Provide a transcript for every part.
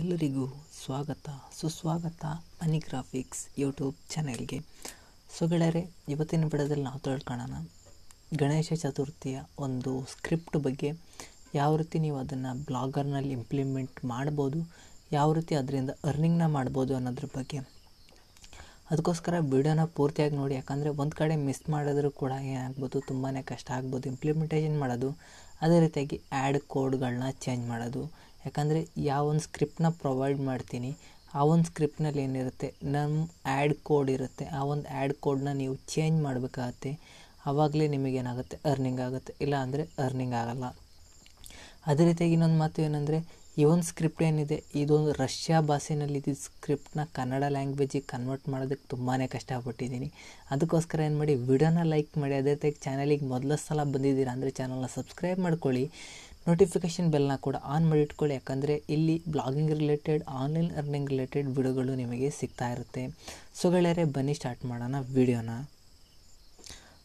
ಎಲ್ಲರಿಗೂ ಸ್ವಾಗತ ಸುಸ್ವಾಗತ ಮನಿ ಗ್ರಾಫಿಕ್ಸ್ ಯೂಟ್ಯೂಬ್ ಚಾನೆಲ್ಗೆ ಸೊ ಗೆಳೆಯರೆ ಇವತ್ತಿನ ಬಿಡೋದಲ್ಲಿ ನಾವು ತಿಳ್ಕೊಳ್ಳೋಣ ಗಣೇಶ ಚತುರ್ಥಿಯ ಒಂದು ಸ್ಕ್ರಿಪ್ಟ್ ಬಗ್ಗೆ ಯಾವ ರೀತಿ ನೀವು ಅದನ್ನು ಬ್ಲಾಗರ್ನಲ್ಲಿ ಇಂಪ್ಲಿಮೆಂಟ್ ಮಾಡ್ಬೋದು ಯಾವ ರೀತಿ ಅದರಿಂದ ಅರ್ನಿಂಗ್ನ ಮಾಡ್ಬೋದು ಅನ್ನೋದ್ರ ಬಗ್ಗೆ ಅದಕ್ಕೋಸ್ಕರ ವಿಡಿಯೋನ ಪೂರ್ತಿಯಾಗಿ ನೋಡಿ ಯಾಕಂದರೆ ಒಂದು ಕಡೆ ಮಿಸ್ ಮಾಡಿದ್ರು ಕೂಡ ಏನಾಗ್ಬೋದು ತುಂಬಾ ಕಷ್ಟ ಆಗ್ಬೋದು ಇಂಪ್ಲಿಮೆಂಟೇಷನ್ ಮಾಡೋದು ಅದೇ ರೀತಿಯಾಗಿ ಆ್ಯಡ್ ಕೋಡ್ಗಳನ್ನ ಚೇಂಜ್ ಮಾಡೋದು ಯಾಕಂದರೆ ಯಾವ ಒಂದು ಸ್ಕ್ರಿಪ್ಟನ್ನ ಪ್ರೊವೈಡ್ ಮಾಡ್ತೀನಿ ಆ ಒಂದು ಸ್ಕ್ರಿಪ್ಟ್ನಲ್ಲಿ ಏನಿರುತ್ತೆ ನಮ್ಮ ಆ್ಯಡ್ ಕೋಡ್ ಇರುತ್ತೆ ಆ ಒಂದು ಆ್ಯಡ್ ಕೋಡ್ನ ನೀವು ಚೇಂಜ್ ಮಾಡಬೇಕಾಗತ್ತೆ ಆವಾಗಲೇ ನಿಮಗೇನಾಗುತ್ತೆ ಅರ್ನಿಂಗ್ ಆಗುತ್ತೆ ಇಲ್ಲ ಅಂದರೆ ಅರ್ನಿಂಗ್ ಆಗೋಲ್ಲ ಅದೇ ರೀತಿಯಾಗಿ ಇನ್ನೊಂದು ಮಾತು ಏನಂದರೆ ಈ ಒಂದು ಸ್ಕ್ರಿಪ್ಟ್ ಏನಿದೆ ಇದೊಂದು ರಷ್ಯಾ ಭಾಷೆಯಲ್ಲಿ ಇದ್ದ ಸ್ಕ್ರಿಪ್ಟನ್ನ ಕನ್ನಡ ಲ್ಯಾಂಗ್ವೇಜಿಗೆ ಕನ್ವರ್ಟ್ ಮಾಡೋದಕ್ಕೆ ತುಂಬಾ ಕಷ್ಟಪಟ್ಟಿದ್ದೀನಿ ಅದಕ್ಕೋಸ್ಕರ ಏನು ಮಾಡಿ ವಿಡಿಯೋನ ಲೈಕ್ ಮಾಡಿ ಅದೇ ರೀತಿಯಾಗಿ ಚಾನಲಿಗೆ ಮೊದಲ ಸಲ ಬಂದಿದ್ದೀರಾ ಅಂದರೆ ಚಾನಲ್ನ ಸಬ್ಸ್ಕ್ರೈಬ್ ಮಾಡ್ಕೊಳ್ಳಿ ನೋಟಿಫಿಕೇಷನ್ ಬೆಲ್ನ ಕೂಡ ಆನ್ ಮಾಡಿಟ್ಕೊಳ್ಳಿ ಯಾಕಂದರೆ ಇಲ್ಲಿ blogging related online earning related ವಿಡಿಯೋಗಳು ನಿಮಗೆ ಸಿಗ್ತಾ ಇರುತ್ತೆ ಸೊ ಗೆಳೆಯರೆ ಬನ್ನಿ ಸ್ಟಾರ್ಟ್ ಮಾಡೋಣ ವೀಡಿಯೋನ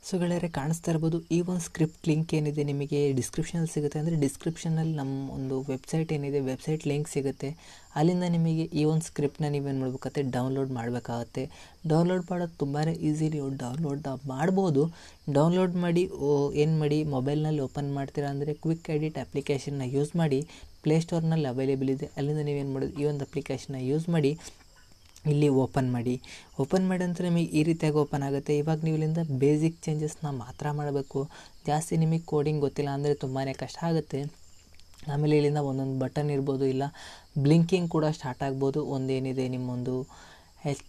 ಸೊ ಕಾಣಿಸ್ತಾ ಇರ್ಬೋದು ಈ ಒಂದು ಸ್ಕ್ರಿಪ್ಟ್ ಲಿಂಕ್ ಏನಿದೆ ನಿಮಗೆ ಡಿಸ್ಕ್ರಿಪ್ಷನಲ್ಲಿ ಸಿಗುತ್ತೆ ಅಂದರೆ ಡಿಸ್ಕ್ರಿಪ್ಷನಲ್ಲಿ ನಮ್ಮ ಒಂದು ವೆಬ್ಸೈಟ್ ಏನಿದೆ ವೆಬ್ಸೈಟ್ ಲಿಂಕ್ ಸಿಗುತ್ತೆ ಅಲ್ಲಿಂದ ನಿಮಗೆ ಈ ಒಂದು ಸ್ಕ್ರಿಪ್ಟನ್ನ ನೀವೇನು ಮಾಡಬೇಕಾಗತ್ತೆ ಡೌನ್ಲೋಡ್ ಮಾಡಬೇಕಾಗತ್ತೆ ಡೌನ್ಲೋಡ್ ಮಾಡೋದು ತುಂಬಾ ಈಸಿಲಿ ನೀವು ಡೌನ್ಲೋಡ್ ಮಾಡ್ಬೋದು ಡೌನ್ಲೋಡ್ ಮಾಡಿ ಏನು ಮಾಡಿ ಮೊಬೈಲ್ನಲ್ಲಿ ಓಪನ್ ಮಾಡ್ತೀರಾ ಅಂದರೆ ಕ್ವಿಕ್ ಎಡಿಟ್ ಅಪ್ಲಿಕೇಶನ್ನ ಯೂಸ್ ಮಾಡಿ ಪ್ಲೇಸ್ಟೋರ್ನಲ್ಲಿ ಅವೈಲೇಬಲ್ ಇದೆ ಅಲ್ಲಿಂದ ನೀವೇನು ಮಾಡೋದು ಈ ಒಂದು ಅಪ್ಲಿಕೇಶನ್ನ ಯೂಸ್ ಮಾಡಿ ಇಲ್ಲಿ ಓಪನ್ ಮಾಡಿ ಓಪನ್ ಮಾಡಿ ಅಂದರೆ ನಿಮಗೆ ಈ ರೀತಿಯಾಗಿ ಓಪನ್ ಆಗುತ್ತೆ ಇವಾಗ ನೀವು ಇಲ್ಲಿಂದ ಬೇಸಿಕ್ ಚೇಂಜಸ್ನ ಮಾತ್ರ ಮಾಡಬೇಕು ಜಾಸ್ತಿ ನಿಮಗೆ ಕೋಡಿಂಗ್ ಗೊತ್ತಿಲ್ಲ ಅಂದರೆ ತುಂಬಾ ಕಷ್ಟ ಆಗುತ್ತೆ ಆಮೇಲೆ ಇಲ್ಲಿಂದ ಒಂದೊಂದು ಬಟನ್ ಇರ್ಬೋದು ಇಲ್ಲ ಬ್ಲಿಂಕಿಂಗ್ ಕೂಡ ಸ್ಟಾರ್ಟ್ ಆಗ್ಬೋದು ಒಂದೇನಿದೆ ನಿಮ್ಮೊಂದು ಹೆಚ್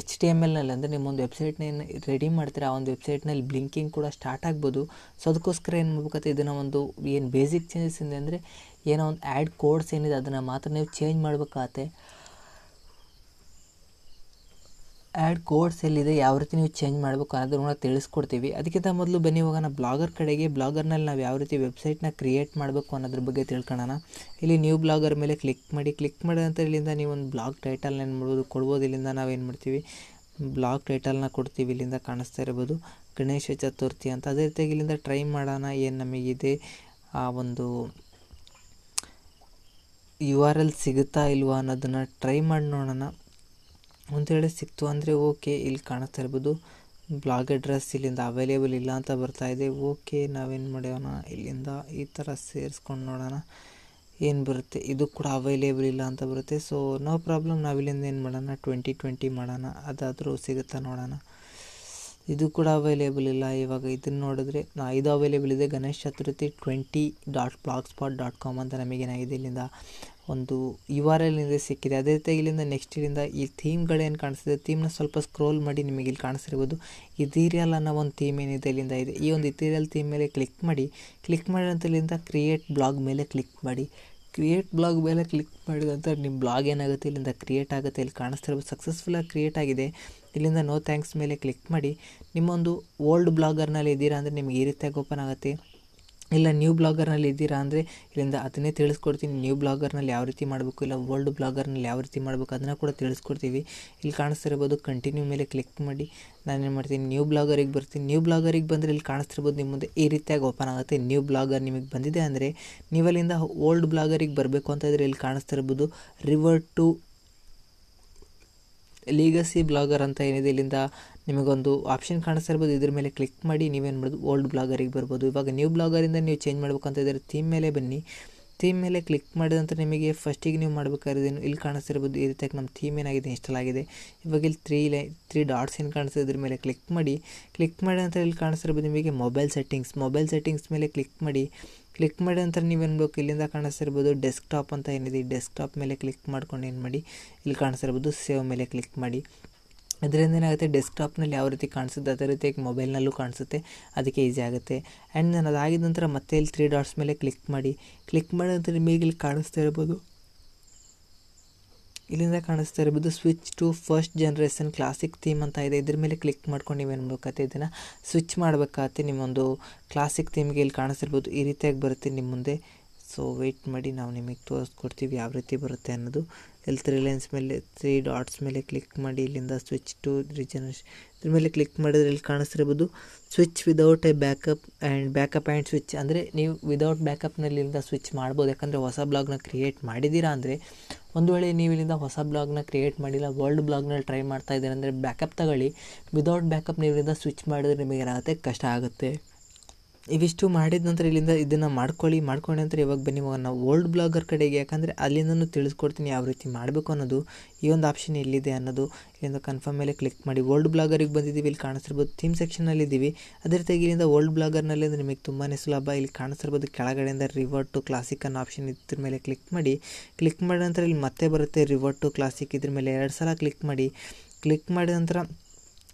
ಎಚ್ ಟಿ ಎಮ್ ಎಲ್ನಲ್ಲಿ ಅಂದರೆ ನಿಮ್ಮೊಂದು ವೆಬ್ಸೈಟ್ನೇನು ರೆಡಿ ಮಾಡ್ತೀರಾ ಆ ಒಂದು ವೆಬ್ಸೈಟ್ನಲ್ಲಿ ಬ್ಲಿಂಕಿಂಗ್ ಕೂಡ ಸ್ಟಾರ್ಟ್ ಆಗ್ಬೋದು ಸೊ ಅದಕ್ಕೋಸ್ಕರ ಏನು ಮಾಡ್ಬೇಕಾಗುತ್ತೆ ಇದನ್ನು ಒಂದು ಏನು ಬೇಸಿಕ್ ಚೇಂಜಸ್ ಇದೆ ಅಂದರೆ ಏನೋ ಒಂದು ಆ್ಯಡ್ ಕೋಡ್ಸ್ ಏನಿದೆ ಅದನ್ನು ಮಾತ್ರ ನೀವು ಚೇಂಜ್ ಮಾಡಬೇಕಾಗತ್ತೆ ಆ್ಯಡ್ ಕೋಡ್ಸ್ ಎಲ್ಲಿದೆ ಯಾವ ರೀತಿ ನೀವು ಚೇಂಜ್ ಮಾಡಬೇಕು ಅನ್ನೋದನ್ನ ತಿಳಿಸ್ಕೊಡ್ತೀವಿ ಅದಕ್ಕಿಂತ ಮೊದಲು ಬನ್ನಿ ಇವಾಗ ನಾವು ಬ್ಲಾಗರ್ ಕಡೆಗೆ ಬ್ಲಾಗರ್ನಲ್ಲಿ ನಾವು ಯಾವ ರೀತಿ ವೆಬ್ಸೈಟ್ನ ಕ್ರಿಯೇಟ್ ಮಾಡಬೇಕು ಅನ್ನೋದ್ರ ಬಗ್ಗೆ ತಿಳ್ಕೊಳ್ಳೋಣ ಇಲ್ಲಿ ನ್ಯೂ ಬ್ಲಾಗರ್ ಮೇಲೆ ಕ್ಲಿಕ್ ಮಾಡಿ ಕ್ಲಿಕ್ ಮಾಡಿದಂಥ ಇಲ್ಲಿಂದ ನೀವು ಒಂದು ಬ್ಲಾಗ್ ಟೈಟಲ್ನ ಏನು ಮಾಡ್ಬೋದು ಕೊಡ್ಬೋದು ಇಲ್ಲಿಂದ ನಾವೇನು ಮಾಡ್ತೀವಿ ಬ್ಲಾಗ್ ಟೈಟಲ್ನ ಕೊಡ್ತೀವಿ ಇಲ್ಲಿಂದ ಕಾಣಿಸ್ತಾ ಇರ್ಬೋದು ಗಣೇಶ ಚತುರ್ಥಿ ಅಂತ ಅದೇ ರೀತಿಯಾಗಿ ಇಲ್ಲಿಂದ ಟ್ರೈ ಮಾಡೋಣ ಏನು ನಮಗಿದೆ ಆ ಒಂದು ಯು ಆರ್ ಎಲ್ ಸಿಗುತ್ತಾ ಇಲ್ವಾ ಅನ್ನೋದನ್ನು ಟ್ರೈ ಮಾಡಿ ನೋಡೋಣ ವೇಳೆ ಸಿಕ್ತು ಅಂದರೆ ಓಕೆ ಇಲ್ಲಿ ಕಾಣಿಸ್ತಾ ಇರ್ಬೋದು ಬ್ಲಾಗ್ ಅಡ್ರೆಸ್ ಇಲ್ಲಿಂದ ಅವೈಲೇಬಲ್ ಇಲ್ಲ ಅಂತ ಬರ್ತಾ ಇದೆ ಓಕೆ ನಾವೇನು ಮಾಡ್ಯೋಣ ಇಲ್ಲಿಂದ ಈ ಥರ ಸೇರಿಸ್ಕೊಂಡು ನೋಡೋಣ ಏನು ಬರುತ್ತೆ ಇದು ಕೂಡ ಅವೈಲೇಬಲ್ ಇಲ್ಲ ಅಂತ ಬರುತ್ತೆ ಸೊ ನೋ ಪ್ರಾಬ್ಲಮ್ ಇಲ್ಲಿಂದ ಏನು ಮಾಡೋಣ ಟ್ವೆಂಟಿ ಟ್ವೆಂಟಿ ಮಾಡೋಣ ಅದಾದರೂ ಸಿಗುತ್ತಾ ನೋಡೋಣ ಇದು ಕೂಡ ಅವೈಲೇಬಲ್ ಇಲ್ಲ ಇವಾಗ ಇದನ್ನು ನೋಡಿದ್ರೆ ಇದು ಅವೈಲೇಬಲ್ ಇದೆ Ganesh Chaturthi twenty dot blogspot dot com ಅಂತ ನಮಗೇನಾಗಿದೆ ಇಲ್ಲಿಂದ ಒಂದು ಯು ಆರ್ ಎಲ್ ಸಿಕ್ಕಿದೆ ಅದೇ ರೀತಿ ಇಲ್ಲಿಂದ ನೆಕ್ಸ್ಟ್ ಇಲ್ಲಿಂದ ಈ ಥೀಮ್ಗಳೇನು ಕಾಣಿಸ್ತಿದೆ ಥೀಮ್ನ ಸ್ವಲ್ಪ ಸ್ಕ್ರೋಲ್ ಮಾಡಿ ನಿಮಗೆ ಇಲ್ಲಿ ಕಾಣಿಸ್ತಿರ್ಬೋದು ಇದೀರಿಯಲ್ ಅನ್ನೋ ಒಂದು ಥೀಮ್ ಏನಿದೆ ಇಲ್ಲಿಂದ ಇದೆ ಈ ಒಂದು ಇಥೀರಿಯಲ್ ಥೀಮ್ ಮೇಲೆ ಕ್ಲಿಕ್ ಮಾಡಿ ಕ್ಲಿಕ್ ಮಾಡಿದಂಥ ಇಲ್ಲಿಂದ ಕ್ರಿಯೇಟ್ ಬ್ಲಾಗ್ ಮೇಲೆ ಕ್ಲಿಕ್ ಮಾಡಿ ಕ್ರಿಯೇಟ್ ಬ್ಲಾಗ್ ಮೇಲೆ ಕ್ಲಿಕ್ ಮಾಡಿದಂಥ ನಿಮ್ಮ ಬ್ಲಾಗ್ ಏನಾಗುತ್ತೆ ಇಲ್ಲಿಂದ ಕ್ರಿಯೇಟ್ ಆಗುತ್ತೆ ಇಲ್ಲಿ ಕಾಣಿಸ್ತಿರ್ಬೋದು ಸಕ್ಸಸ್ಫುಲ್ಲಾಗಿ ಕ್ರಿಯೇಟ್ ಆಗಿದೆ ಇಲ್ಲಿಂದ ನೋ ಥ್ಯಾಂಕ್ಸ್ ಮೇಲೆ ಕ್ಲಿಕ್ ಮಾಡಿ ನಿಮ್ಮೊಂದು ಓಲ್ಡ್ ಬ್ಲಾಗರ್ನಲ್ಲಿ ಇದ್ದೀರಾ ಅಂದರೆ ನಿಮಗೆ ಈ ರೀತಿಯಾಗಿ ಓಪನ್ ಆಗುತ್ತೆ ಇಲ್ಲ ನ್ಯೂ ಬ್ಲಾಗರ್ನಲ್ಲಿ ಇದ್ದೀರಾ ಅಂದರೆ ಇಲ್ಲಿಂದ ಅದನ್ನೇ ತಿಳಿಸ್ಕೊಡ್ತೀನಿ ನ್ಯೂ ಬ್ಲಾಗರ್ನಲ್ಲಿ ಯಾವ ರೀತಿ ಮಾಡಬೇಕು ಇಲ್ಲ ಓಲ್ಡ್ ಬ್ಲಾಗರ್ನಲ್ಲಿ ಯಾವ ರೀತಿ ಮಾಡಬೇಕು ಅದನ್ನು ಕೂಡ ತಿಳಿಸ್ಕೊಡ್ತೀವಿ ಇಲ್ಲಿ ಇರ್ಬೋದು ಕಂಟಿನ್ಯೂ ಮೇಲೆ ಕ್ಲಿಕ್ ಮಾಡಿ ನಾನೇನು ಮಾಡ್ತೀನಿ ನ್ಯೂ ಬ್ಲಾಗರಿಗೆ ಬರ್ತೀನಿ ನ್ಯೂ ಬ್ಲಾಗರಿಗೆ ಬಂದರೆ ಇಲ್ಲಿ ಕಾಣಿಸ್ತಿರ್ಬೋದು ನಿಮ್ಮ ಮುಂದೆ ಈ ರೀತಿಯಾಗಿ ಓಪನ್ ಆಗುತ್ತೆ ನ್ಯೂ ಬ್ಲಾಗರ್ ನಿಮಗೆ ಬಂದಿದೆ ಅಂದರೆ ನೀವಲ್ಲಿಂದ ಓಲ್ಡ್ ಬ್ಲಾಗರಿಗೆ ಬರಬೇಕು ಅಂತ ಇದ್ರೆ ಇಲ್ಲಿ ಇರ್ಬೋದು ರಿವರ್ಟ್ ಟು ಲೀಗಸಿ ಬ್ಲಾಗರ್ ಅಂತ ಏನಿದೆ ಇಲ್ಲಿಂದ ನಿಮಗೊಂದು ಆಪ್ಷನ್ ಕಾಣಿಸ್ತಾ ಇರ್ಬೋದು ಇದ್ರ ಮೇಲೆ ಕ್ಲಿಕ್ ಮಾಡಿ ನೀವೇನು ಮಾಡೋದು ಓಲ್ಡ್ ಬ್ಲಾಗರಿಗೆ ಬರ್ಬೋದು ಇವಾಗ ನ್ಯೂ ಬ್ಲಾಗರಿಂದ ನೀವು ಚೇಂಜ್ ಮಾಡ್ಬೇಕಂತ ಇದ್ರೆ ಥೀಮ್ ಮೇಲೆ ಬನ್ನಿ ಥೀಮ್ ಮೇಲೆ ಕ್ಲಿಕ್ ಮಾಡಿದ ನಂತರ ನಿಮಗೆ ಫಸ್ಟಿಗೆ ನೀವು ಮಾಡಬೇಕಾಗಿದ್ದೇನು ಇಲ್ಲಿ ಕಾಣಿಸ್ತಿರ್ಬೋದು ಈ ರೀತಿಯಾಗಿ ನಮ್ಮ ಥೀಮ್ ಏನಾಗಿದೆ ಇನ್ಸ್ಟಾಲ್ ಆಗಿದೆ ಇವಾಗ ಇಲ್ಲಿ ತ್ರೀ ಲೈ ತ್ರೀ ಡಾಟ್ಸ್ ಏನು ಕಾಣಿಸ್ತದೆ ಇದ್ರ ಮೇಲೆ ಕ್ಲಿಕ್ ಮಾಡಿ ಕ್ಲಿಕ್ ಮಾಡಿದ ನಂತರ ಇಲ್ಲಿ ಕಾಣಿಸ್ತಿರ್ಬೋದು ನಿಮಗೆ ಮೊಬೈಲ್ ಸೆಟ್ಟಿಂಗ್ಸ್ ಮೊಬೈಲ್ ಸೆಟ್ಟಿಂಗ್ಸ್ ಮೇಲೆ ಕ್ಲಿಕ್ ಮಾಡಿ ಕ್ಲಿಕ್ ಮಾಡಿದ ನಂತರ ನೀವೇನು ಬೇಕು ಇಲ್ಲಿಂದ ಕಾಣಿಸ್ತಿರ್ಬೋದು ಡೆಸ್ಕ್ಟಾಪ್ ಅಂತ ಏನಿದೆ ಡೆಸ್ಕ್ಟಾಪ್ ಮೇಲೆ ಕ್ಲಿಕ್ ಮಾಡ್ಕೊಂಡು ಏನು ಮಾಡಿ ಇಲ್ಲಿ ಕಾಣಿಸ್ತಿರ್ಬೋದು ಸೇವ್ ಮೇಲೆ ಕ್ಲಿಕ್ ಮಾಡಿ ಇದರಿಂದ ಏನಾಗುತ್ತೆ ಡೆಸ್ಕ್ಟಾಪ್ನಲ್ಲಿ ಯಾವ ರೀತಿ ಕಾಣಿಸುತ್ತೆ ಅದೇ ರೀತಿಯಾಗಿ ಮೊಬೈಲ್ನಲ್ಲೂ ಕಾಣಿಸುತ್ತೆ ಅದಕ್ಕೆ ಈಸಿ ಆಗುತ್ತೆ ಆ್ಯಂಡ್ ನಾನು ಅದಾಗಿದ ನಂತರ ಮತ್ತೆ ಇಲ್ಲಿ ತ್ರೀ ಡಾಟ್ಸ್ ಮೇಲೆ ಕ್ಲಿಕ್ ಮಾಡಿ ಕ್ಲಿಕ್ ಮಾಡಿ ನಿಮಗೆ ಇಲ್ಲಿ ಕಾಣಿಸ್ತಾ ಇರ್ಬೋದು ಇಲ್ಲಿಂದ ಕಾಣಿಸ್ತಾ ಇರ್ಬೋದು switch to first generation classic theme ಅಂತ ಇದೆ ಇದ್ರ ಮೇಲೆ ಕ್ಲಿಕ್ ಮಾಡ್ಕೊಂಡು ನೀವು ಏನು ಇದನ್ನು ಸ್ವಿಚ್ ಮಾಡಬೇಕಾಗತ್ತೆ ನಿಮ್ಮೊಂದು ಕ್ಲಾಸಿಕ್ ಥೀಮ್ಗೆ ಇಲ್ಲಿ ಕಾಣಿಸ್ತಿರ್ಬೋದು ಈ ರೀತಿಯಾಗಿ ಬರುತ್ತೆ ನಿಮ್ಮ ಮುಂದೆ ಸೊ ವೆಯ್ಟ್ ಮಾಡಿ ನಾವು ನಿಮಗೆ ತೋರಿಸ್ಕೊಡ್ತೀವಿ ಯಾವ ರೀತಿ ಬರುತ್ತೆ ಅನ್ನೋದು ಇಲ್ಲಿ ತ್ರೀ ಲೈನ್ಸ್ ಮೇಲೆ ತ್ರೀ ಡಾಟ್ಸ್ ಮೇಲೆ ಕ್ಲಿಕ್ ಮಾಡಿ ಇಲ್ಲಿಂದ ಸ್ವಿಚ್ ಟು ರಿಜನರೇಷನ್ ಇದ್ರ ಮೇಲೆ ಕ್ಲಿಕ್ ಮಾಡಿದರೆ ಇಲ್ಲಿ ಕಾಣಿಸ್ತಿರ್ಬೋದು switch without a backup and backup and switch ಅಂದರೆ ನೀವು ವಿದೌಟ್ ಬ್ಯಾಕಪ್ನಲ್ಲಿಂದ ಸ್ವಿಚ್ ಮಾಡ್ಬೋದು ಯಾಕಂದರೆ ಹೊಸ ಬ್ಲಾಗ್ನ ಕ್ರಿಯೇಟ್ ಮಾಡಿದ್ದೀರಾ ಅಂದರೆ ಒಂದು ವೇಳೆ ನೀವು ಇಲ್ಲಿಂದ ಹೊಸ ಬ್ಲಾಗ್ನ ಕ್ರಿಯೇಟ್ ಮಾಡಿಲ್ಲ ವರ್ಲ್ಡ್ ಬ್ಲಾಗ್ನಲ್ಲಿ ಟ್ರೈ ಮಾಡ್ತಾ ಇದ್ದೀರಾ ಅಂದರೆ ಬ್ಯಾಕಪ್ ತಗೊಳ್ಳಿ ವಿದೌಟ್ ಬ್ಯಾಕಪ್ ನೀವು ಇಲ್ಲಿಂದ ಸ್ವಿಚ್ ಮಾಡಿದ್ರೆ ನಿಮಗೆ ಏನಾಗುತ್ತೆ ಕಷ್ಟ ಆಗುತ್ತೆ ಇವಿಷ್ಟು ಮಾಡಿದ ನಂತರ ಇಲ್ಲಿಂದ ಇದನ್ನು ಮಾಡ್ಕೊಳ್ಳಿ ಮಾಡ್ಕೊಂಡೆ ನಂತರ ಇವಾಗ ಬನ್ನಿ ಇವಾಗ ನಾವು ಓಲ್ಡ್ ಬ್ಲಾಗರ್ ಕಡೆಗೆ ಯಾಕಂದರೆ ಅಲ್ಲಿಂದನೂ ತಿಳಿಸ್ಕೊಡ್ತೀನಿ ಯಾವ ರೀತಿ ಮಾಡಬೇಕು ಅನ್ನೋದು ಈ ಒಂದು ಆಪ್ಷನ್ ಎಲ್ಲಿದೆ ಅನ್ನೋದು ಇಲ್ಲಿಂದ ಕನ್ಫರ್ಮ್ ಮೇಲೆ ಕ್ಲಿಕ್ ಮಾಡಿ ಓಲ್ಡ್ ಬ್ಲಾಗರಿಗೆ ಬಂದಿದ್ದೀವಿ ಇಲ್ಲಿ ಕಾಣಿಸ್ತಿರ್ಬೋದು ಥೀಮ್ ಸೆಕ್ಷನಲ್ಲಿದ್ದೀವಿ ಅದೇ ರೀತಿಯಾಗಿ ಇಲ್ಲಿಂದ ಓಲ್ಡ್ ಬ್ಲಾಗರ್ನಲ್ಲಿ ಅಂದರೆ ನಿಮಗೆ ತುಂಬಾ ಸುಲಭ ಇಲ್ಲಿ ಕಾಣಿಸ್ತಿರ್ಬೋದು ಕೆಳಗಡೆಯಿಂದ ರಿವರ್ಟ್ ಟು ಕ್ಲಾಸಿಕ್ ಅನ್ನೋ ಆಪ್ಷನ್ ಇದ್ರ ಮೇಲೆ ಕ್ಲಿಕ್ ಮಾಡಿ ಕ್ಲಿಕ್ ಮಾಡಿದ ನಂತರ ಇಲ್ಲಿ ಮತ್ತೆ ಬರುತ್ತೆ ರಿವರ್ಟ್ ಟು ಕ್ಲಾಸಿಕ್ ಇದ್ರ ಮೇಲೆ ಎರಡು ಸಲ ಕ್ಲಿಕ್ ಮಾಡಿ ಕ್ಲಿಕ್ ಮಾಡಿದ ನಂತರ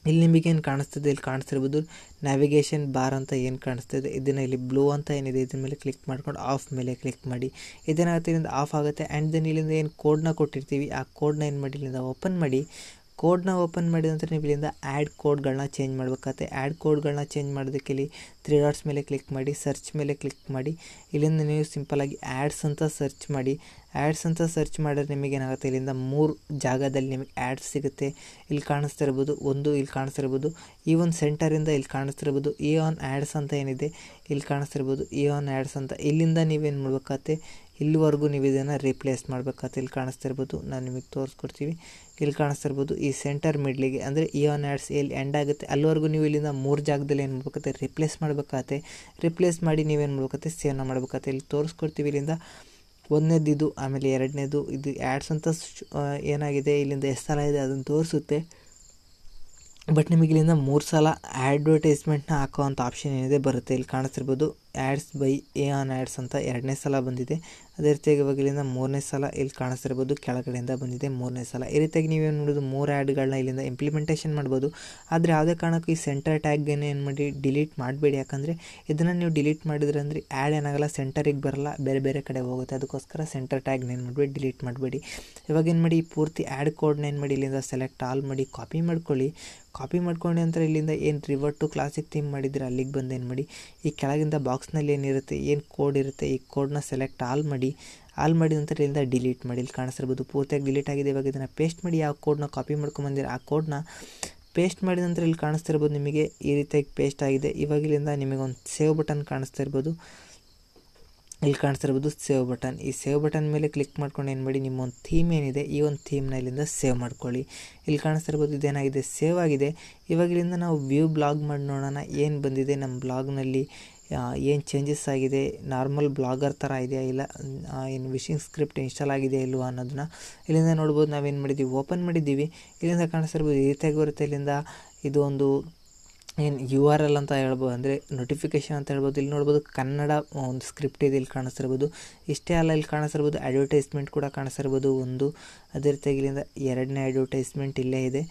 ಇಲ್ಲಿ ನಿಮಗೆ ಏನು ಕಾಣಿಸ್ತಿದೆ ಇಲ್ಲಿ ಕಾಣಿಸ್ತಿರ್ಬೋದು ನ್ಯಾವಿಗೇಷನ್ ಬಾರ್ ಅಂತ ಏನು ಕಾಣಿಸ್ತಿದೆ ಇದನ್ನು ಇಲ್ಲಿ ಬ್ಲೂ ಅಂತ ಏನಿದೆ ಇದ್ರ ಮೇಲೆ ಕ್ಲಿಕ್ ಮಾಡ್ಕೊಂಡು ಆಫ್ ಮೇಲೆ ಕ್ಲಿಕ್ ಮಾಡಿ ಇದೇನಾಗುತ್ತೆ ಇಲ್ಲಿಂದ ಆಫ್ ಆಗುತ್ತೆ ಆ್ಯಂಡ್ ದೆನ್ ಇಲ್ಲಿಂದ ಏನು ಕೋಡ್ನ ಕೊಟ್ಟಿರ್ತೀವಿ ಆ ಕೋಡ್ನ ಏನು ಮಾಡಿ ಇಲ್ಲಿಂದ ಓಪನ್ ಮಾಡಿ ಕೋಡ್ನ ಓಪನ್ ಮಾಡಿದ ನಂತರ ನೀವು ಇಲ್ಲಿಂದ ಆ್ಯಡ್ ಕೋಡ್ಗಳನ್ನ ಚೇಂಜ್ ಮಾಡಬೇಕಾಗುತ್ತೆ ಆ್ಯಡ್ ಕೋಡ್ಗಳನ್ನ ಚೇಂಜ್ ಮಾಡೋದಕ್ಕೆ ಇಲ್ಲಿ ತ್ರೀ ಡಾಟ್ಸ್ ಮೇಲೆ ಕ್ಲಿಕ್ ಮಾಡಿ ಸರ್ಚ್ ಮೇಲೆ ಕ್ಲಿಕ್ ಮಾಡಿ ಇಲ್ಲಿಂದ ನೀವು ಸಿಂಪಲಾಗಿ ಆ್ಯಡ್ಸ್ ಅಂತ ಸರ್ಚ್ ಮಾಡಿ ಆ್ಯಡ್ಸ್ ಅಂತ ಸರ್ಚ್ ಮಾಡಿದ್ರೆ ನಿಮಗೆ ಏನಾಗುತ್ತೆ ಇಲ್ಲಿಂದ ಮೂರು ಜಾಗದಲ್ಲಿ ನಿಮಗೆ ಆ್ಯಡ್ಸ್ ಸಿಗುತ್ತೆ ಇಲ್ಲಿ ಕಾಣಿಸ್ತಾ ಇರ್ಬೋದು ಒಂದು ಇಲ್ಲಿ ಕಾಣಿಸ್ತಾ ಇರ್ಬೋದು ಈ ಒಂದು ಸೆಂಟರಿಂದ ಇಲ್ಲಿ ಕಾಣಿಸ್ತಾ ಇರ್ಬೋದು ಈ ಆನ್ ಆ್ಯಡ್ಸ್ ಅಂತ ಏನಿದೆ ಇಲ್ಲಿ ಕಾಣಿಸ್ತಾ ಈ ಆನ್ ಆ್ಯಡ್ಸ್ ಅಂತ ಇಲ್ಲಿಂದ ನೀವೇನು ಮಾಡ್ಬೇಕಾಗತ್ತೆ ಇಲ್ಲಿವರೆಗೂ ನೀವು ಇದನ್ನು ರೀಪ್ಲೇಸ್ ಮಾಡಬೇಕಂತ ಇಲ್ಲಿ ಕಾಣಿಸ್ತಾ ಇರ್ಬೋದು ನಾನು ನಿಮಗೆ ತೋರಿಸ್ಕೊಡ್ತೀವಿ ಇಲ್ಲಿ ಕಾಣಿಸ್ತಿರ್ಬೋದು ಈ ಸೆಂಟರ್ ಮಿಡ್ಲಿಗೆ ಅಂದರೆ ಆನ್ ಆ್ಯಡ್ಸ್ ಎಲ್ಲಿ ಎಂಡ್ ಆಗುತ್ತೆ ಅಲ್ಲಿವರೆಗೂ ನೀವು ಇಲ್ಲಿಂದ ಮೂರು ಜಾಗದಲ್ಲಿ ಏನು ಮಾಡ್ಬೇಕಾಗತ್ತೆ ರಿಪ್ಲೇಸ್ ಮಾಡಬೇಕಾಗತ್ತೆ ರಿಪ್ಲೇಸ್ ಮಾಡಿ ನೀವೇನು ಸೇವ್ ಸೇವ್ನ ಮಾಡ್ಬೇಕಾಗತ್ತೆ ಇಲ್ಲಿ ತೋರಿಸ್ಕೊಡ್ತೀವಿ ಇಲ್ಲಿಂದ ಒಂದನೇದು ಇದು ಆಮೇಲೆ ಎರಡನೇದು ಇದು ಆ್ಯಡ್ಸ್ ಅಂತ ಏನಾಗಿದೆ ಇಲ್ಲಿಂದ ಎಷ್ಟು ಸಲ ಇದೆ ಅದನ್ನು ತೋರಿಸುತ್ತೆ ಬಟ್ ನಿಮಗೆ ಇಲ್ಲಿಂದ ಮೂರು ಸಲ ಆ್ಯಡ್ವರ್ಟೈಸ್ಮೆಂಟ್ನ ಹಾಕೋವಂಥ ಆಪ್ಷನ್ ಏನಿದೆ ಬರುತ್ತೆ ಇಲ್ಲಿ ಕಾಣಿಸ್ತಿರ್ಬೋದು ads by a on ads ಅಂತ ಎರಡನೇ ಸಲ ಬಂದಿದೆ ಅದೇ ರೀತಿಯಾಗಿ ಇವಾಗ ಇಲ್ಲಿಂದ ಮೂರನೇ ಸಲ ಇಲ್ಲಿ ಕಾಣಿಸ್ತಿರ್ಬೋದು ಕೆಳಗಡೆಯಿಂದ ಬಂದಿದೆ ಮೂರನೇ ಸಲ ಈ ರೀತಿಯಾಗಿ ನೀವೇನು ನೋಡೋದು ಮೂರು ಆ್ಯಡ್ಗಳನ್ನ ಇಲ್ಲಿಂದ ಇಂಪ್ಲಿಮೆಂಟೇಷನ್ ಮಾಡ್ಬೋದು ಆದರೆ ಯಾವುದೇ ಕಾರಣಕ್ಕೂ ಈ ಸೆಂಟರ್ ಟ್ಯಾಗ್ಗೇನು ಏನು ಮಾಡಿ ಡಿಲೀಟ್ ಮಾಡಬೇಡಿ ಯಾಕಂದರೆ ಇದನ್ನು ನೀವು ಡಿಲೀಟ್ ಮಾಡಿದ್ರೆ ಅಂದರೆ ಆ್ಯಡ್ ಏನಾಗಲ್ಲ ಸೆಂಟರಿಗೆ ಬರಲ್ಲ ಬೇರೆ ಬೇರೆ ಕಡೆ ಹೋಗುತ್ತೆ ಅದಕ್ಕೋಸ್ಕರ ಸೆಂಟರ್ ಟ್ಯಾಗ್ನ ಏನು ಮಾಡಬೇಡಿ ಡಿಲೀಟ್ ಮಾಡಬೇಡಿ ಇವಾಗ ಏನು ಮಾಡಿ ಪೂರ್ತಿ ಆ್ಯಡ್ ಕೋಡ್ನ ಏನು ಮಾಡಿ ಇಲ್ಲಿಂದ ಸೆಲೆಕ್ಟ್ ಆಲ್ ಮಾಡಿ ಕಾಪಿ ಮಾಡ್ಕೊಳ್ಳಿ ಕಾಪಿ ಮಾಡ್ಕೊಂಡು ನಂತರ ಇಲ್ಲಿಂದ ಏನು ರಿವರ್ಟ್ ಟು ಕ್ಲಾಸಿಗೆ ಥೀಮ್ ಮಾಡಿದ್ರೆ ಅಲ್ಲಿಗೆ ಬಂದು ಏನು ಮಾಡಿ ಈ ಕೆಳಗಿಂದ ಬಾಕ್ಸ್ ಬಾಕ್ಸ್ನಲ್ಲಿ ಏನಿರುತ್ತೆ ಏನು ಕೋಡ್ ಇರುತ್ತೆ ಈ ಕೋಡ್ನ ಸೆಲೆಕ್ಟ್ ಆಲ್ ಮಾಡಿ ಆಲ್ ಮಾಡಿದ ನಂತರ ಇಲ್ಲಿಂದ ಡಿಲೀಟ್ ಮಾಡಿ ಇಲ್ಲಿ ಕಾಣಿಸಿರ್ಬೋದು ಪೂರ್ತಿಯಾಗಿ ಡಿಲೀಟ್ ಆಗಿದೆ ಇವಾಗ ಇದನ್ನು ಪೇಸ್ಟ್ ಮಾಡಿ ಯಾವ ಕೋಡ್ನ ಕಾಪಿ ಮಾಡ್ಕೊಂಬಂದಿರ ಆ ಕೋಡ್ನ ಪೇಸ್ಟ್ ಮಾಡಿದ ನಂತರ ಇಲ್ಲಿ ಕಾಣಿಸ್ತಿರ್ಬೋದು ನಿಮಗೆ ಈ ರೀತಿಯಾಗಿ ಪೇಸ್ಟ್ ಆಗಿದೆ ಇವಾಗ ಇಲ್ಲಿಂದ ಒಂದು ಸೇವ್ ಬಟನ್ ಕಾಣಿಸ್ತಾ ಇರ್ಬೋದು ಇಲ್ಲಿ ಕಾಣಿಸ್ತಿರ್ಬೋದು ಸೇವ್ ಬಟನ್ ಈ ಸೇವ್ ಬಟನ್ ಮೇಲೆ ಕ್ಲಿಕ್ ಮಾಡ್ಕೊಂಡು ಏನು ಮಾಡಿ ನಿಮ್ಮ ಒಂದು ಥೀಮ್ ಏನಿದೆ ಈ ಒಂದು ಥೀಮ್ನ ಇಲ್ಲಿಂದ ಸೇವ್ ಮಾಡ್ಕೊಳ್ಳಿ ಇಲ್ಲಿ ಇರ್ಬೋದು ಇದೇನಾಗಿದೆ ಸೇವ್ ಆಗಿದೆ ಇವಾಗಿಲಿಂದ ನಾವು ವ್ಯೂ ಬ್ಲಾಗ್ ಮಾಡಿ ನೋಡೋಣ ಏನು ಬಂದಿದೆ ನಮ್ಮ ಬ್ಲಾಗ್ನಲ್ಲಿ ಏನು ಚೇಂಜಸ್ ಆಗಿದೆ ನಾರ್ಮಲ್ ಬ್ಲಾಗರ್ ಥರ ಇದೆಯಾ ಇಲ್ಲ ಏನು ವಿಶಿಂಗ್ ಸ್ಕ್ರಿಪ್ಟ್ ಇನ್ಸ್ಟಾಲ್ ಆಗಿದೆಯಾ ಇಲ್ವ ಅನ್ನೋದನ್ನ ಇಲ್ಲಿಂದ ನೋಡ್ಬೋದು ನಾವೇನು ಮಾಡಿದ್ದೀವಿ ಓಪನ್ ಮಾಡಿದ್ದೀವಿ ಇಲ್ಲಿಂದ ಕಾಣಿಸ್ತಿರ್ಬೋದು ಈ ರೀತಿಯಾಗಿ ಬರುತ್ತೆ ಇಲ್ಲಿಂದ ಇದು ಒಂದು ಏನು ಯು ಆರ್ ಎಲ್ ಅಂತ ಹೇಳ್ಬೋದು ಅಂದರೆ ನೋಟಿಫಿಕೇಶನ್ ಅಂತ ಹೇಳ್ಬೋದು ಇಲ್ಲಿ ನೋಡ್ಬೋದು ಕನ್ನಡ ಒಂದು ಸ್ಕ್ರಿಪ್ಟ್ ಇದೆ ಇಲ್ಲಿ ಕಾಣಿಸ್ತಿರ್ಬೋದು ಇಷ್ಟೇ ಅಲ್ಲ ಇಲ್ಲಿ ಕಾಣಿಸ್ತಿರ್ಬೋದು ಅಡ್ವರ್ಟೈಸ್ಮೆಂಟ್ ಕೂಡ ಕಾಣಿಸ್ತಿರ್ಬೋದು ಒಂದು ಅದೇ ರೀತಿಯಾಗಿ ಇಲ್ಲಿಂದ ಎರಡನೇ ಅಡ್ವರ್ಟೈಸ್ಮೆಂಟ್ ಇಲ್ಲೇ ಇದೆ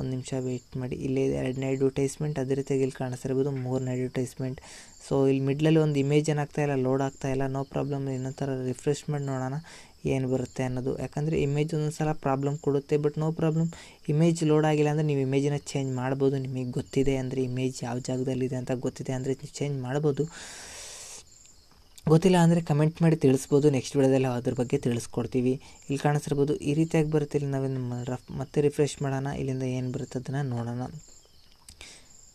ಒಂದು ನಿಮಿಷ ವೆಯ್ಟ್ ಮಾಡಿ ಇಲ್ಲಿ ಎರಡನೇ ಅಡ್ವರ್ಟೈಸ್ಮೆಂಟ್ ಅದೇ ರೀತಿಯಾಗಿ ಇಲ್ಲಿ ಕಾಣಿಸ್ತಿರ್ಬೋದು ಮೂರನೇ ಅಡ್ವರ್ಟೈಸ್ಮೆಂಟ್ ಸೊ ಇಲ್ಲಿ ಮಿಡ್ಲಲ್ಲಿ ಒಂದು ಇಮೇಜ್ ಏನಾಗ್ತಾ ಇಲ್ಲ ಲೋಡ್ ಆಗ್ತಾ ಇಲ್ಲ ನೋ ಪ್ರಾಬ್ಲಮ್ ಇನ್ನೊಂದು ಥರ ರಿಫ್ರೆಶ್ ನೋಡೋಣ ಏನು ಬರುತ್ತೆ ಅನ್ನೋದು ಯಾಕಂದರೆ ಇಮೇಜ್ ಒಂದೊಂದು ಪ್ರಾಬ್ಲಮ್ ಕೊಡುತ್ತೆ but no problem image load ಆಗಿಲ್ಲ ಅಂದರೆ ನೀವು ಇಮೇಜನ್ನ ಚೇಂಜ್ ಮಾಡ್ಬೋದು ನಿಮಗೆ ಗೊತ್ತಿದೆ ಅಂದರೆ ಇಮೇಜ್ ಯಾವ ಜಾಗದಲ್ಲಿದೆ ಅಂತ ಗೊತ್ತಿದೆ ಅಂದರೆ ಚೇಂಜ್ ಮಾಡ್ಬೋದು ಗೊತ್ತಿಲ್ಲ ಅಂದರೆ ಕಮೆಂಟ್ ಮಾಡಿ ತಿಳಿಸ್ಬೋದು ನೆಕ್ಸ್ಟ್ ವಿಡಿಯೋದಲ್ಲಿ ಅದ್ರ ಬಗ್ಗೆ ತಿಳಿಸ್ಕೊಡ್ತೀವಿ ಇಲ್ಲಿ ಕಾಣಿಸಿರ್ಬೋದು ಈ ರೀತಿಯಾಗಿ ಬರುತ್ತೆ ಇಲ್ಲಿ ನಾವೇನು ರಫ್ ಮತ್ತೆ ರಿಫ್ರೆಶ್ ಮಾಡೋಣ ಇಲ್ಲಿಂದ ಏನು ಬರುತ್ತೆ ಅದನ್ನು ನೋಡೋಣ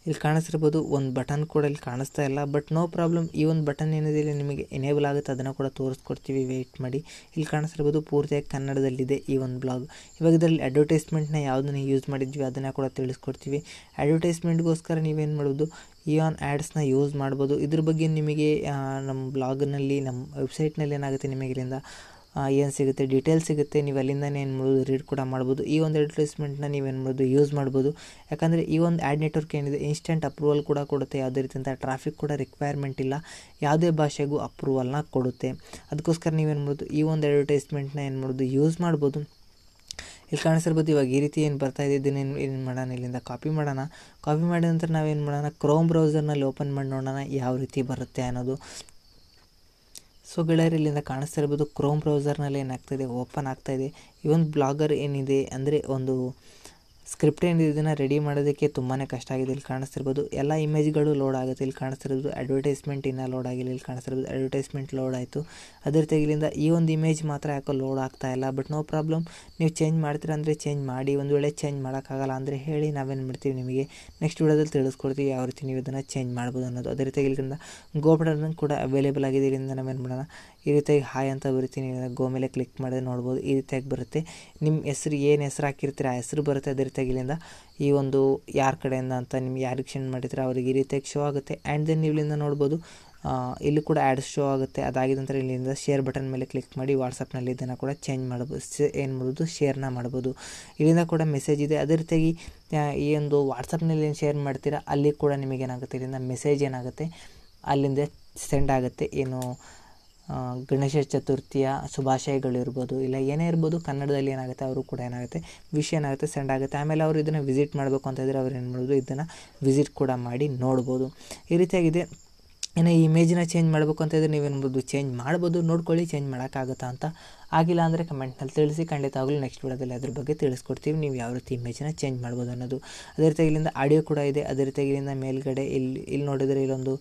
ಇಲ್ಲಿ ಕಾಣಿಸ್ತಿರ್ಬೋದು ಒಂದು ಬಟನ್ ಕೂಡ ಇಲ್ಲಿ ಕಾಣಿಸ್ತಾ ಇಲ್ಲ ಬಟ್ ನೋ ಪ್ರಾಬ್ಲಮ್ ಈ ಒಂದು ಬಟನ್ ಏನಿದೆ ಇಲ್ಲಿ ನಿಮಗೆ ಎನೇಬಲ್ ಆಗುತ್ತೆ ಅದನ್ನು ಕೂಡ ತೋರಿಸ್ಕೊಡ್ತೀವಿ ವೆಯ್ಟ್ ಮಾಡಿ ಇಲ್ಲಿ ಕಾಣಿಸ್ತಿರ್ಬೋದು ಪೂರ್ತಿಯಾಗಿ ಕನ್ನಡದಲ್ಲಿದೆ ಈ ಒಂದು ಬ್ಲಾಗ್ ಇವಾಗ ಇದರಲ್ಲಿ ಅಡ್ವರ್ಟೈಸ್ಮೆಂಟ್ನ ಯಾವುದನ್ನ ಯೂಸ್ ಮಾಡಿದ್ವಿ ಅದನ್ನು ಕೂಡ ತಿಳಿಸ್ಕೊಡ್ತೀವಿ ಅಡ್ವರ್ಟೈಸ್ಮೆಂಟ್ಗೋಸ್ಕರ ನೀವೇನು ಮಾಡ್ಬೋದು ಈ ಆನ್ ಆ್ಯಡ್ಸ್ನ ಯೂಸ್ ಮಾಡ್ಬೋದು ಇದ್ರ ಬಗ್ಗೆ ನಿಮಗೆ ನಮ್ಮ ಬ್ಲಾಗ್ನಲ್ಲಿ ನಮ್ಮ ವೆಬ್ಸೈಟ್ನಲ್ಲಿ ಏನಾಗುತ್ತೆ ಇಲ್ಲಿಂದ ಏನು ಸಿಗುತ್ತೆ ಡೀಟೇಲ್ಸ್ ಸಿಗುತ್ತೆ ನೀವು ಅಲ್ಲಿಂದ ಏನು ಮಾಡ್ಬೋದು ರೀಡ್ ಕೂಡ ಮಾಡ್ಬೋದು ಈ ಒಂದು ಅಡ್ವರ್ಟೈಸ್ಮೆಂಟ್ನ ನೀವೇನು ಮಾಡ್ಬೋದು ಯೂಸ್ ಮಾಡ್ಬೋದು ಯಾಕಂದರೆ ಈ ಒಂದು ಆ್ಯಡ್ ನೆಟ್ವರ್ಕ್ ಏನಿದೆ ಇನ್ಸ್ಟೆಂಟ್ ಅಪ್ರೂವಲ್ ಕೂಡ ಕೊಡುತ್ತೆ ಯಾವುದೇ ರೀತಿಯಂತ ಟ್ರಾಫಿಕ್ ಕೂಡ ರಿಕ್ವೈರ್ಮೆಂಟ್ ಇಲ್ಲ ಯಾವುದೇ ಭಾಷೆಗೂ ಅಪ್ರೂವಲ್ನ ಕೊಡುತ್ತೆ ಅದಕ್ಕೋಸ್ಕರ ನೀವೇನು ಮಾಡ್ಬೋದು ಈ ಒಂದು ಅಡ್ವರ್ಟೈಸ್ಮೆಂಟ್ನ ಏನು ಮಾಡೋದು ಯೂಸ್ ಮಾಡ್ಬೋದು ಇಲ್ಲಿ ಕಾಣಿಸಿರ್ಬೋದು ಇವಾಗ ಈ ರೀತಿ ಏನು ಬರ್ತಾ ಇದೆ ಏನು ಏನು ಮಾಡೋಣ ಇಲ್ಲಿಂದ ಕಾಪಿ ಮಾಡೋಣ ಕಾಪಿ ಮಾಡಿದ ನಂತರ ನಾವೇನು ಮಾಡೋಣ ಕ್ರೋಮ್ ಬ್ರೌಸರ್ನಲ್ಲಿ ಓಪನ್ ಮಾಡಿ ನೋಡೋಣ ಯಾವ ರೀತಿ ಬರುತ್ತೆ ಅನ್ನೋದು ಸೊ ಗೆಳೆಯರು ಇಲ್ಲಿಂದ ಕಾಣಿಸ್ತಾ ಇರ್ಬೋದು ಕ್ರೋಮ್ ಬ್ರೌಸರ್ನಲ್ಲಿ ಇದೆ ಓಪನ್ ಆಗ್ತಾಯಿದೆ ಈ ಒಂದು ಬ್ಲಾಗರ್ ಏನಿದೆ ಅಂದರೆ ಒಂದು ಸ್ಕ್ರಿಪ್ಟ್ ಏನು ಇದನ್ನು ರೆಡಿ ಮಾಡೋದಕ್ಕೆ ತುಂಬಾ ಕಷ್ಟ ಆಗಿದೆ ಇಲ್ಲಿ ಕಾಣಿಸ್ತಿರ್ಬೋದು ಎಲ್ಲ ಇಮೇಜ್ಗಳು ಲೋಡ್ ಆಗುತ್ತೆ ಇಲ್ಲಿ ಕಾಣಿಸ್ತಿರೋದು ಅಡ್ವರ್ಟೈಸ್ಮೆಂಟ್ ಇನ್ನೂ ಲೋಡ್ ಆಗಿಲ್ಲ ಇಲ್ಲಿ ಕಾಣಿಸ್ತಿರೋದು ಅಡ್ವರ್ಟೈಸ್ಮೆಂಟ್ ಲೋಡ್ ಆಯಿತು ಅದರ ತೆಗಿಲಿಂದ ಈ ಒಂದು ಇಮೇಜ್ ಮಾತ್ರ ಯಾಕೋ ಲೋಡ್ ಆಗ್ತಾ ಇಲ್ಲ ಬಟ್ ನೋ ಪ್ರಾಬ್ಲಮ್ ನೀವು ಚೇಂಜ್ ಮಾಡ್ತೀರ ಅಂದರೆ ಚೇಂಜ್ ಮಾಡಿ ಒಂದು ವೇಳೆ ಚೇಂಜ್ ಮಾಡೋಕ್ಕಾಗಲ್ಲ ಅಂದರೆ ಹೇಳಿ ನಾವೇನು ಮಾಡ್ತೀವಿ ನಿಮಗೆ ನೆಕ್ಸ್ಟ್ ವಿಡಿಯೋದಲ್ಲಿ ತಿಳಿಸ್ಕೊಡ್ತೀವಿ ಯಾವ ರೀತಿ ನೀವು ಇದನ್ನು ಚೇಂಜ್ ಮಾಡ್ಬೋದು ಅನ್ನೋದು ಅದೇ ರೀತಿ ಇಲ್ಲಿಂದ ಕೂಡ ಅವೈಲೇಬಲ್ ಆಗಿದೆ ಇಲ್ಲಿಂದ ನಾವೇನು ಮಾಡೋಣ ಈ ರೀತಿಯಾಗಿ ಹಾಯ್ ಅಂತ ಬರಿತೀನಿ ಗೋ ಮೇಲೆ ಕ್ಲಿಕ್ ಮಾಡಿದ್ರೆ ನೋಡ್ಬೋದು ಈ ರೀತಿಯಾಗಿ ಬರುತ್ತೆ ನಿಮ್ಮ ಹೆಸ್ರು ಏನು ಹೆಸರು ಹಾಕಿರ್ತೀರ ಆ ಹೆಸ್ರು ಬರುತ್ತೆ ಅದೇ ರೀತಿಯಾಗಿ ಇಲ್ಲಿಂದ ಈ ಒಂದು ಯಾರ ಕಡೆಯಿಂದ ಅಂತ ನಿಮ್ಗೆ ಯಾರಿಗೆ ಸೆಂಡ್ ಮಾಡಿದ್ರೆ ಅವ್ರಿಗೆ ಈ ರೀತಿಯಾಗಿ ಶೋ ಆಗುತ್ತೆ ಆ್ಯಂಡ್ ದೆನ್ ಇಲ್ಲಿಂದ ನೋಡ್ಬೋದು ಇಲ್ಲಿ ಕೂಡ ಆ್ಯಡ್ ಶೋ ಆಗುತ್ತೆ ಅದಾಗಿದೆ ಅಂದರೆ ಇಲ್ಲಿಂದ ಶೇರ್ ಬಟನ್ ಮೇಲೆ ಕ್ಲಿಕ್ ಮಾಡಿ ವಾಟ್ಸಪ್ನಲ್ಲಿ ಇದನ್ನು ಕೂಡ ಚೇಂಜ್ ಮಾಡ್ಬೋದು ಏನು ಮಾಡ್ಬೋದು ಶೇರ್ನ ಮಾಡ್ಬೋದು ಇಲ್ಲಿಂದ ಕೂಡ ಮೆಸೇಜ್ ಇದೆ ಅದೇ ರೀತಿಯಾಗಿ ಈ ಒಂದು ವಾಟ್ಸಪ್ನಲ್ಲಿ ಏನು ಶೇರ್ ಮಾಡ್ತೀರಾ ಅಲ್ಲಿ ಕೂಡ ನಿಮಗೇನಾಗುತ್ತೆ ಇಲ್ಲಿಂದ ಮೆಸೇಜ್ ಏನಾಗುತ್ತೆ ಅಲ್ಲಿಂದ ಸೆಂಡ್ ಆಗುತ್ತೆ ಏನು ಗಣೇಶ ಚತುರ್ಥಿಯ ಶುಭಾಶಯಗಳಿರ್ಬೋದು ಇಲ್ಲ ಏನೇ ಇರ್ಬೋದು ಕನ್ನಡದಲ್ಲಿ ಏನಾಗುತ್ತೆ ಅವರು ಕೂಡ ಏನಾಗುತ್ತೆ ವಿಷಯ ಏನಾಗುತ್ತೆ ಸೆಂಡ್ ಆಗುತ್ತೆ ಆಮೇಲೆ ಅವರು ಇದನ್ನು ವಿಸಿಟ್ ಮಾಡಬೇಕು ಅಂತ ಇದ್ದರೆ ಅವ್ರು ಏನು ಮಾಡ್ಬೋದು ಇದನ್ನು ವಿಸಿಟ್ ಕೂಡ ಮಾಡಿ ನೋಡ್ಬೋದು ಈ ರೀತಿಯಾಗಿದೆ ಏನೋ ಇಮೇಜ್ನ ಚೇಂಜ್ ಮಾಡಬೇಕು ಅಂತ ನೀವೇನು ನೀವೇನ್ಬೋದು ಚೇಂಜ್ ಮಾಡ್ಬೋದು ನೋಡ್ಕೊಳ್ಳಿ ಚೇಂಜ್ ಮಾಡೋಕ್ಕಾಗುತ್ತಾ ಅಂತ ಆಗಿಲ್ಲ ಅಂದರೆ ಕಮೆಂಟ್ನಲ್ಲಿ ತಿಳಿಸಿ ಖಂಡಿತ ಆಗಲೂ ನೆಕ್ಸ್ಟ್ ವಿಡಿಯೋದಲ್ಲಿ ಅದ್ರ ಬಗ್ಗೆ ತಿಳಿಸ್ಕೊಡ್ತೀವಿ ನೀವು ಯಾವ ರೀತಿ ಇಮೇಜನ್ನ ಚೇಂಜ್ ಮಾಡ್ಬೋದು ಅನ್ನೋದು ಅದೇ ರೀತಿ ಇಲ್ಲಿಂದ ಆಡಿಯೋ ಕೂಡ ಇದೆ ಅದೇ ರೀತಿ ಇಲ್ಲಿಂದ ಮೇಲ್ಗಡೆ ಇಲ್ಲಿ ಇಲ್ಲಿ ನೋಡಿದರೆ ಇಲ್ಲೊಂದು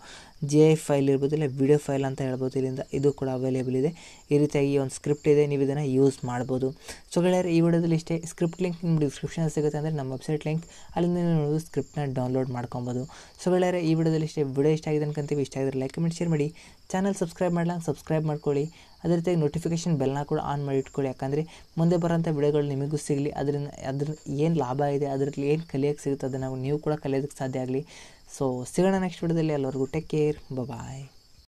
ಜೆ ಐ ಫೈಲ್ ಇರ್ಬೋದು ಇಲ್ಲ ವಿಡಿಯೋ ಫೈಲ್ ಅಂತ ಹೇಳ್ಬೋದು ಇಲ್ಲಿಂದ ಇದು ಕೂಡ ಅವೈಲೇಬಲ್ ಇದೆ ಈ ರೀತಿಯಾಗಿ ಒಂದು ಸ್ಕ್ರಿಪ್ಟ್ ಇದೆ ನೀವು ಇದನ್ನು ಯೂಸ್ ಮಾಡ್ಬೋದು ಸೊ ಗೆಳೆಯರು ಈ ವಿಡಿಯೋದಲ್ಲಿ ಇಷ್ಟೇ ಸ್ಕ್ರಿಪ್ಟ್ ಲಿಂಕ್ ನಿಮ್ಮ ಡಿಸ್ಕ್ರಿಪ್ಷನ್ ಸಿಗುತ್ತೆ ಅಂದರೆ ನಮ್ಮ ವೆಬ್ಸೈಟ್ ಲಿಂಕ್ ಅಲ್ಲಿಂದ ನೋಡೋದು ಸ್ಕ್ರಿಪ್ಟ್ನ ಡೌನ್ಲೋಡ್ ಮಾಡ್ಕೊಬೋದು ಸೊ ಗೆಳೆಯರೆ ಈ ವಿಡಿಯೋದಲ್ಲಿ ಇಷ್ಟೇ ವಿಡಿಯೋ ಇಷ್ಟ ಆಗಿದೆ ಅನ್ಕಂತೀವಿ ಇಷ್ಟ ಆಗಿದ್ರೆ ಲೈಕ್ ಕಮೆಂಟ್ ಶೇರ್ ಮಾಡಿ ಚಾನಲ್ ಸಬ್ಸ್ಕ್ರೈಬ್ ಮಾಡಲ್ಲ ಸಬ್ಸ್ಕ್ರೈಬ್ ಮಾಡ್ಕೊಳ್ಳಿ ಅದೇ ರೀತಿಯಾಗಿ ನೋಟಿಫಿಕೇಷನ್ ಬೆಲ್ನ ಕೂಡ ಆನ್ ಮಾಡಿ ಇಟ್ಕೊಳ್ಳಿ ಯಾಕಂದರೆ ಮುಂದೆ ಬರೋಂಥ ವಿಡಿಯೋಗಳು ನಿಮಗೂ ಸಿಗಲಿ ಅದರಿಂದ ಅದ್ರ ಏನು ಲಾಭ ಇದೆ ಅದರಲ್ಲಿ ಏನು ಕಲಿಯೋಕ್ಕೆ ಸಿಗುತ್ತೆ ಅದನ್ನು ನೀವು ಕೂಡ ಕಲಿಯೋದಕ್ಕೆ ಸಾಧ್ಯ ಆಗಲಿ ಸೊ ಸಿಗೋಣ ನೆಕ್ಸ್ಟ್ ವಿಡಿಯೋದಲ್ಲಿ ಎಲ್ಲರಿಗೂ ಟೇಕ್ ಕೇರ್ ಬಾಯ್